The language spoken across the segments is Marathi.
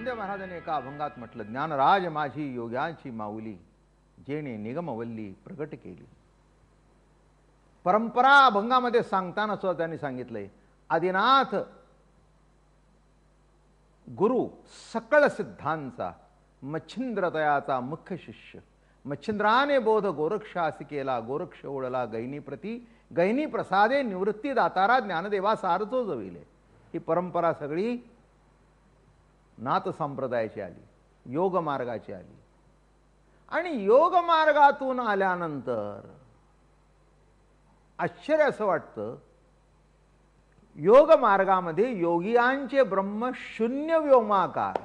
नामदेव महाराजांनी एका अभंगात म्हटलं ज्ञानराज माझी योग्यांची माऊली जेणे निगमवल्ली प्रगट केली परंपरा अभंगामध्ये सांगताना सुद्धा त्यांनी सांगितलंय आदिनाथ गुरु सकळ सिद्धांचा मच्छिंद्रतयाचा मुख्य शिष्य मच्छिंद्राने बोध गोरक्षास केला गोरक्ष ओळला गैनीप्रती गैनी प्रसादे निवृत्ती दातारा ज्ञानदेवा सारचो जविले ही परंपरा सगळी नाथ संप्रदायाची आली योग मार्गाची आली आणि योग मार्गातून आल्यानंतर आश्चर्य असं वाटतं योग मार्गामध्ये योगियांचे ब्रह्म शून्य व्योमाकार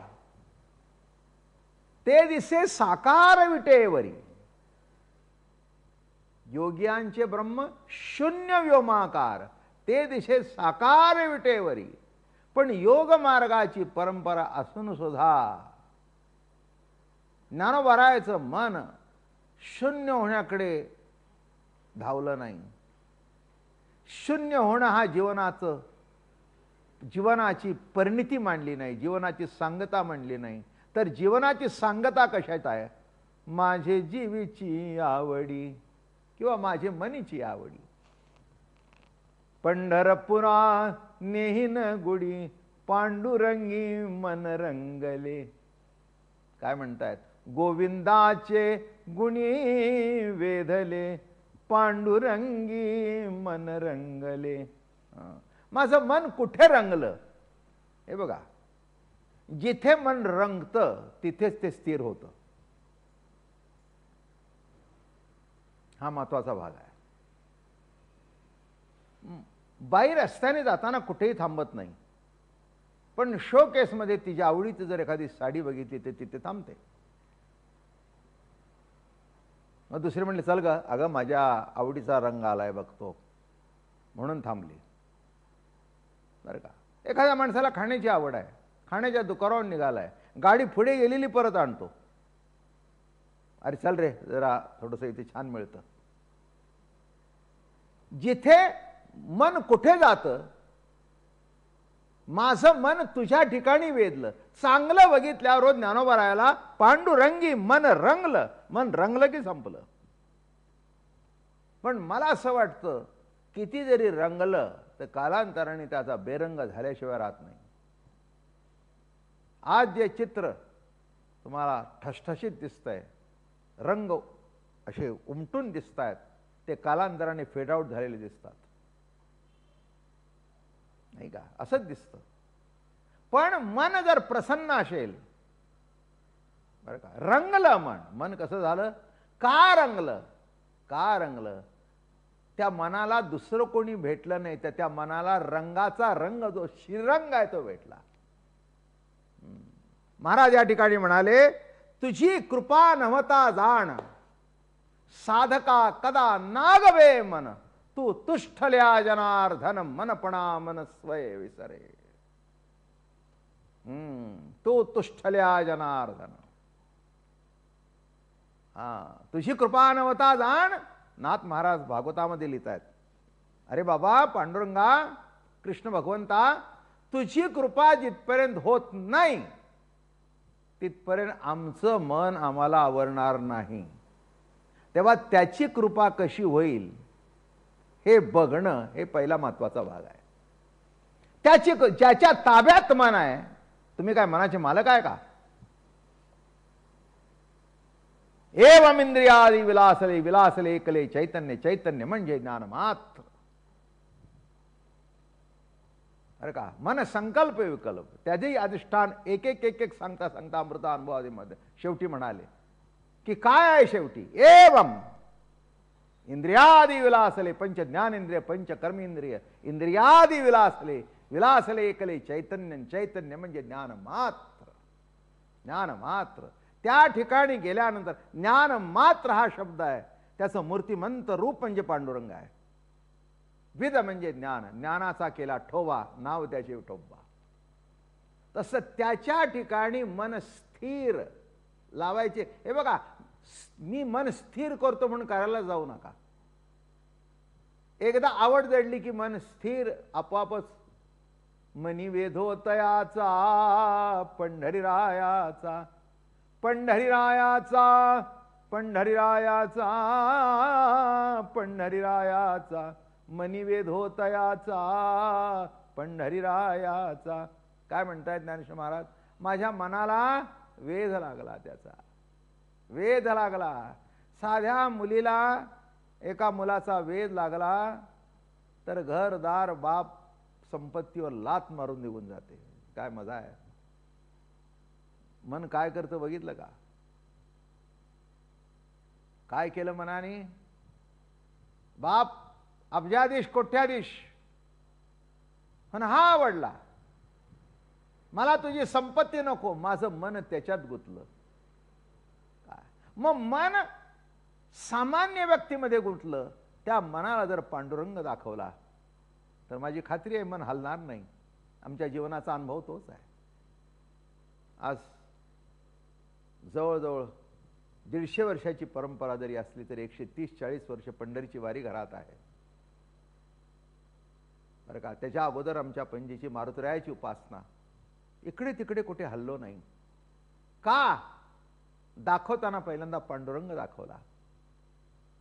ते दिसे साकार विटेवरी योगियांचे ब्रह्म शून्य व्योमाकार ते दिसे साकार विटेवरी पण योग मार्गाची परंपरा असून सुद्धा ज्ञानवरायचं मन शून्य होण्याकडे धावलं नाही शून्य होणं हा जीवनाचं जीवनाची परिणिती मांडली नाही जीवनाची सांगता मांडली नाही तर जीवनाची सांगता कशात आहे माझे जीवीची आवडी किंवा माझे मनीची आवडी पंढरपुरा नेहिन गुडी पांडुरंगी मनरंगले काय म्हणतायत गोविंदाचे गुणी वेधले पांडुरंगी मनरंगले रंगले माझं मन कुठे रंगलं हे बघा जिथे मन रंगत तिथेच ते स्थिर होतं हा महत्वाचा भाग आहे बाई रस्त्याने जाताना कुठेही थांबत नाही पण शो केसमध्ये तिच्या आवडीची जर एखादी साडी बघितली तर तिथे थांबते मग दुसरे म्हणले चल ग अगं माझ्या आवडीचा रंग आलाय बघतो म्हणून थांबली बरं का एखाद्या माणसाला खाण्याची आवड आहे खाण्याच्या दुकानावर निघालाय गाडी पुढे गेलेली परत आणतो अरे चल रे जरा थोडंसं इथे छान मिळतं जिथे मन कुठे जातं माझं मन तुझ्या ठिकाणी वेधलं चांगलं बघितल्यावर ज्ञानोबा राहायला पांडुरंगी मन रंगलं मन रंगलं की संपलं पण मला असं वाटतं किती जरी रंगलं तर कालांतराने त्याचा बेरंग झाल्याशिवाय राहत नाही आज जे चित्र तुम्हाला ठसठशीत दिसत आहे रंग असे उमटून दिसत आहेत ते कालांतराने फेडआउट झालेले दिसतात नाही का असंच दिसतं पण मन जर प्रसन्न असेल बरं का रंगलं मन मन कसं झालं का रंगलं का रंगलं त्या मनाला दुसरं कोणी भेटलं नाही तर त्या मनाला रंगाचा रंग जो श्रीरंग आहे तो भेटला महाराज या ठिकाणी म्हणाले तुझी कृपा नवता जाण साधका कदा नागवे मन तू तुष्ठल्या जनार्धन मनपणा मनस्वय विसरे तो तुष्ठल्या जनार्दन हा तुझी कृपा नवता जाण नाथ महाराज भागवतामध्ये लिहित आहेत अरे बाबा पांडुरंगा कृष्ण भगवंता तुझी कृपा जिथपर्यंत होत नाही तिथपर्यंत आमचं मन आम्हाला आवरणार नाही तेव्हा त्याची कृपा कशी होईल हे बघणं हे पहिला महत्वाचा भाग आहे त्याची ज्याच्या ताब्यात मन आहे तुम्ही काय मनाचे मालक आहे का एवम इंद्रियादी विलासले विलासले कले चैतन्य चैतन्य म्हणजे ज्ञान मात्र अरे का मन संकल्प विकल्प त्याचेही अधिष्ठान एक एक एक एक सांगता सांगता अमृता अनुभवादीमध्ये शेवटी म्हणाले की काय आहे शेवटी एवम इंद्रियादि विलासले पंच इंद्रिय पंच कर्मेंद्रिय इंद्रियादि विलासले विलासले कले चैतन्य चैतन्य म्हणजे ज्ञान मात्र ज्ञान मात्र त्या ठिकाणी गेल्यानंतर ज्ञान मात्र हा शब्द आहे त्याचं मूर्तिमंत रूप म्हणजे पांडुरंग आहे विद म्हणजे ज्ञान ज्ञानाचा केला ठोवा नाव त्याचे ठोबा तसं त्याच्या ठिकाणी मन स्थिर लावायचे हे बघा मी मन स्थिर करतो म्हणून करायला जाऊ नका एकदा आवड जडली की मन स्थिर आपोआपच मनी वेधोतयाचा पंढरीरायाचा पंढरीरायाचा पंढरीरायाचा पंढरीरायाचा मनी वेधोतयाचा पंढरीरायाचा काय म्हणतायत ज्ञानेश्वर महाराज माझ्या मनाला वेध लागला त्याचा वेध लागला साध्या मुलीला एका मुलाचा वेध लागला तर घरदार बाप संपत्तीवर लात मारून निघून जाते काय मजा आहे मन काय करतं बघितलं का काय केलं मनाने बाप अब्जाधीश कोठ्याधीश पण हा आवडला मला तुझी संपत्ती नको माझं मन त्याच्यात गुंतलं मग मन सामान्य व्यक्तीमध्ये गुंतलं त्या मनाला जर पांडुरंग दाखवला तर माझी खात्री आहे मन हलणार नाही आमच्या जीवनाचा अनुभव तोच आहे आज जवळजवळ दीडशे वर्षाची परंपरा जरी असली तरी एकशे तीस चाळीस वर्ष पंढरीची वारी घरात आहे बरं का त्याच्या अगोदर आमच्या पंजीची मारुतरायाची उपासना इकडे तिकडे कुठे हल्लो नाही का दाखवताना पहिल्यांदा पांडुरंग दाखवला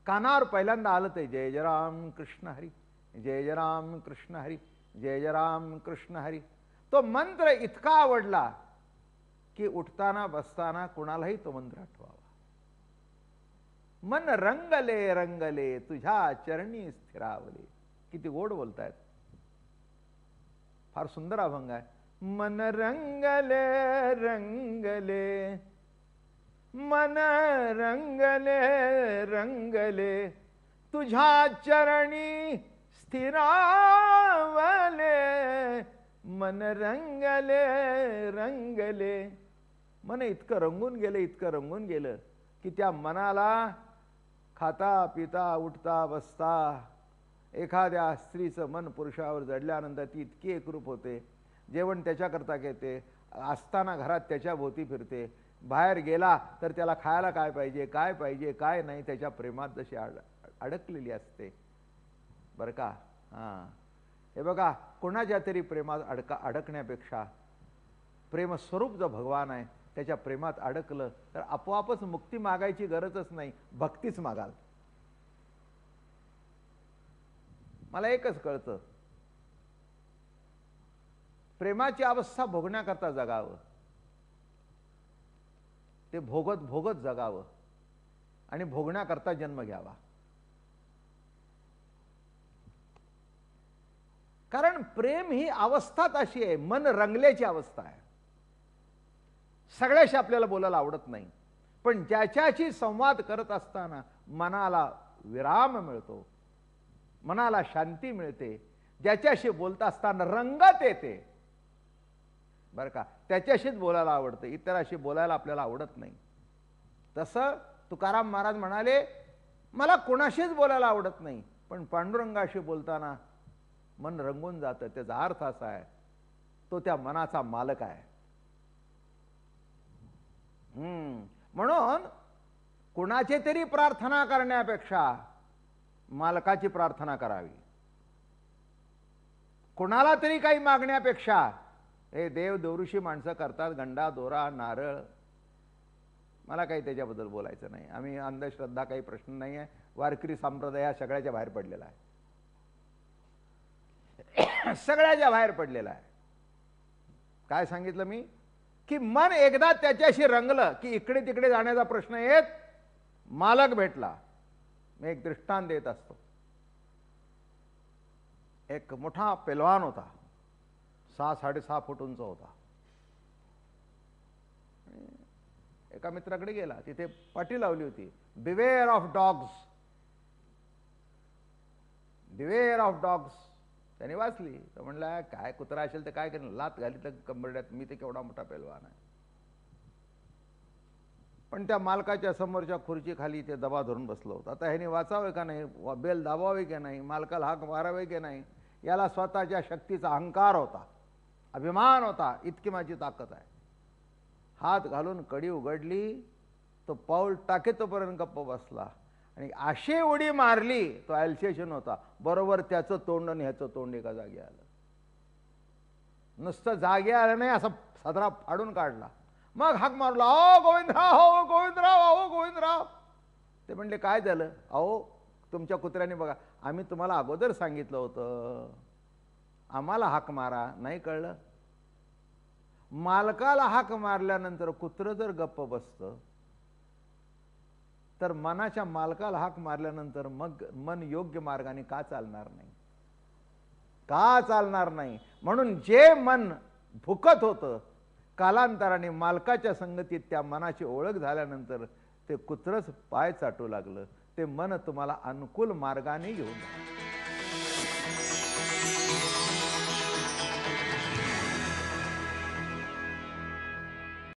कानावर पहिल्यांदा आलं ते जय जय राम कृष्ण हरी जय जय राम कृष्ण हरी जय जय राम कृष्ण हरी तो मंत्र इतका आवडला की उठताना बसताना कुणालाही तो मंत्र आठवावा मन रंगले रंगले तुझ्या चरणी स्थिरावले किती गोड बोलतायत फार सुंदर अभंग आहे मन रंगले रंगले मन रंगले रंगले तुझ्या चरणी स्थिरावले मन रंगले रंगले मन इतकं रंगून गेलं इतकं रंगून गेलं की त्या मनाला खाता पिता उठता बसता एखाद्या स्त्रीचं मन पुरुषावर जडल्यानंतर ती इतकी एकरूप होते जेवण त्याच्याकरता घेते असताना घरात त्याच्या भोवती फिरते बाहेर गेला तर त्याला खायला काय पाहिजे काय पाहिजे काय नाही त्याच्या प्रेमात जशी अड अडकलेली असते बरं का हा हे बघा कोणाच्या तरी प्रेमात अडका अडकण्यापेक्षा प्रेमस्वरूप जो भगवान आहे त्याच्या प्रेमात अडकलं तर आपोआपच मुक्ती मागायची गरजच नाही भक्तीच मागाल मला एकच कळतं प्रेमाची अवस्था भोगण्याकरता जगावं ते भोगत भोगत जगावं आणि भोगण्याकरता जन्म घ्यावा कारण प्रेम ही अवस्था अशी आहे मन रंगल्याची अवस्था आहे सगळ्याशी आपल्याला बोलायला आवडत नाही पण ज्याच्याशी संवाद करत असताना मनाला विराम मिळतो मनाला शांती मिळते ज्याच्याशी बोलता असताना रंगत येते बरं का त्याच्याशीच बोलायला आवडतं इतरांशी बोलायला आपल्याला आवडत नाही तसं तुकाराम महाराज म्हणाले मला कोणाशीच बोलायला आवडत नाही पण पांडुरंगाशी बोलताना मन रंगून जातं त्याचा अर्थ असा आहे तो त्या मनाचा मालक आहे म्हणून कुणाची तरी प्रार्थना करण्यापेक्षा मालकाची प्रार्थना करावी कुणाला तरी काही मागण्यापेक्षा हे देव दोरुषी माणसं करतात गंडा दोरा नारळ मला काही त्याच्याबद्दल बोलायचं नाही आम्ही अंधश्रद्धा काही प्रश्न नाही आहे वारकरी संप्रदाय हा सगळ्याच्या बाहेर पडलेला आहे सगळ्याच्या बाहेर पडलेला आहे काय सांगितलं मी की मन एकदा त्याच्याशी रंगलं की इकडे तिकडे जाण्याचा प्रश्न येत मालक भेटला मी एक दृष्टांत देत असतो एक मोठा पेलवान होता सहा साडेसहा फूट उंच होता एका मित्राकडे गेला तिथे पाटी लावली होती beware of dogs beware of dogs त्याने वाचली तर म्हणला काय कुत्रा असेल तर काय करेन लात घाली तर कंबरड्यात मी ते केवढा मोठा पेलवान आहे पण त्या मालकाच्या समोरच्या खुर्ची खाली ते दबा धरून बसलो होतं आता ह्याने वाचावे का नाही बेल दाबावे की नाही मालकाला हाक मारावे की नाही याला स्वतःच्या शक्तीचा अहंकार होता अभिमान होता इतकी माझी ताकद आहे हात घालून कडी उघडली तो पाऊल टाके गप्प बसला आणि अशी उडी मारली तो ॲल्सेशन होता बरोबर त्याचं तोंड आणि ह्याचं तोंड एका जागी आलं नुसतं जागे आलं नाही असा सदरा फाडून काढला मग हाक मारला अहो गोविंदराव हो गोविंदराव अहो गोविंदराव ते म्हणले काय झालं अहो तुमच्या कुत्र्याने बघा आम्ही तुम्हाला अगोदर सांगितलं होतं आम्हाला हाक मारा नाही कळलं मालकाला हाक मारल्यानंतर कुत्र जर गप्प बसतं तर मनाच्या मालकाला हाक मारल्यानंतर मग मन योग्य मार्गाने का चालणार नाही का चालणार नाही म्हणून जे मन भुकत होतं कालांतराने मालकाच्या संगतीत त्या मनाची ओळख झाल्यानंतर ते कुत्रच पाय चाटू लागलं ते मन तुम्हाला अनुकूल मार्गाने घेऊन